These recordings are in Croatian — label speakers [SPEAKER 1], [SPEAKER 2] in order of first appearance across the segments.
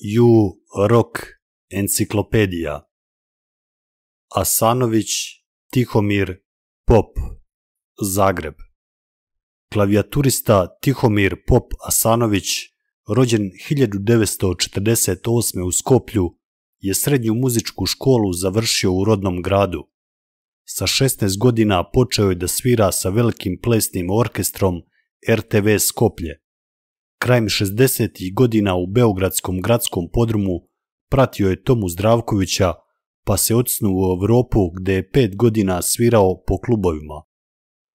[SPEAKER 1] Ju Rock enciklopedija. Asanović Tihomir Pop, Zagreb. Klavijaturista Tihomir Pop Asanović, rođen 1948. u Skoplju, je srednju muzičku školu završio u rodnom gradu. Sa 16 godina počeo je da svira sa velikim plesnim orkestrom RTV Skoplje. Krajem 60. godina u Beogradskom gradskom podrumu pratio je Tomu Zdravkovića, pa se odsnuo u Europu gdje je pet godina svirao po klubovima.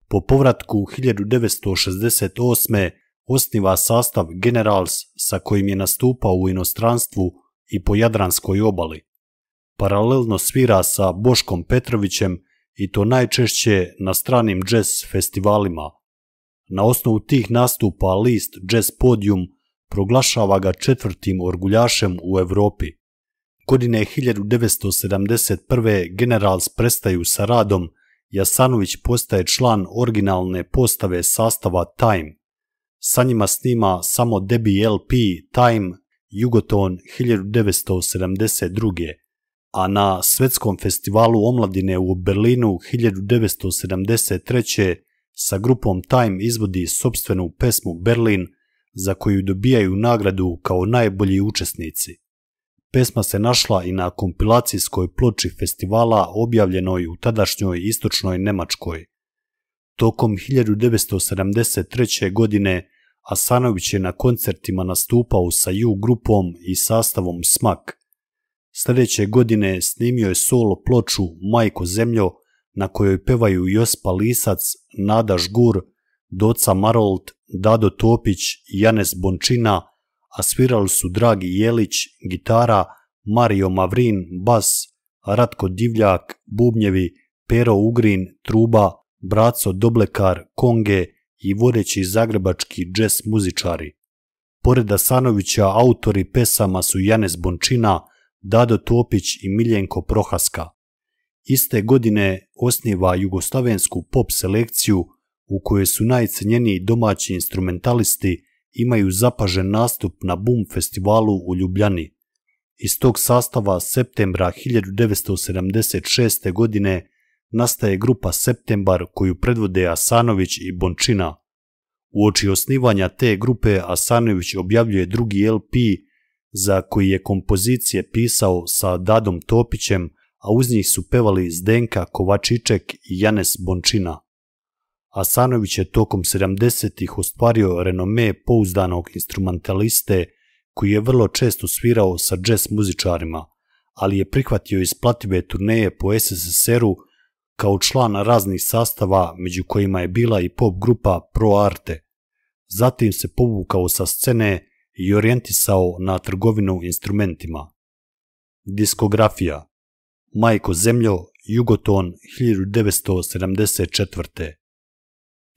[SPEAKER 1] Po povratku 1968. osniva sastav Generals sa kojim je nastupao u inostranstvu i po Jadranskoj obali. Paralelno svira sa Boškom Petrovićem i to najčešće na stranim jazz festivalima, na osnovu tih nastupa list Jazz Podium proglašava ga četvrtim orguljašem u Europi. Godine 1971. Generals prestaju sa radom, Jasanović postaje član originalne postave sastava Time. Sa njima snima samo debi LP Time Jugoton 1972. A na Svetskom festivalu omladine u Berlinu 1973 sa grupom Time izvodi sobstvenu pesmu Berlin za koju dobijaju nagradu kao najbolji učesnici. Pesma se našla i na kompilacijskoj ploči festivala objavljenoj u tadašnjoj istočnoj Nemačkoj. Tokom 1973. godine Asanović je na koncertima nastupao sa U grupom i sastavom Smak. Sljedeće godine snimio je solo ploču Majko zemljo na kojoj pevaju Jospa Lisac, Nada Žgur, Doca Marolt, Dado Topić, Janes Bončina, a svirali su Dragi Jelić, gitara, Mario Mavrin, bas, Ratko Divljak, bubnjevi, Pero Ugrin, truba, Braco Doblekar, konge i vodeći zagrebački džes muzičari. Pored Asanovića autori pesama su Janez Bončina, Dado Topić i Miljenko Prohaska iste godine osniva jugoslavensku pop selekciju u kojoj su najcenjeniji domaći instrumentalisti imaju zapažen nastup na Boom festivalu u Ljubljani. Iz tog sastava septembra 1976. godine nastaje grupa Septembar koju predvode Asanović i Bončina. U osnivanja te grupe Asanović objavljuje drugi LP za koji je kompozicije pisao sa Dadom Topićem, a uz njih su pevali Zdenka Kovačiček i Janes Bončina. Asanović je tokom 70-ih ostvario renome pouzdanog instrumentaliste koji je vrlo često svirao sa jazz muzičarima, ali je prihvatio isplative turneje po SSSR-u kao član raznih sastava među kojima je bila i pop grupa Pro Arte. Zatim se povukao sa scene i orijentisao na trgovinu instrumentima. Diskografija Majko Zemljo, Jugoton 1974.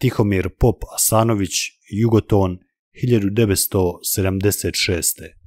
[SPEAKER 1] Tihomir Pop Asanović, Jugoton 1976.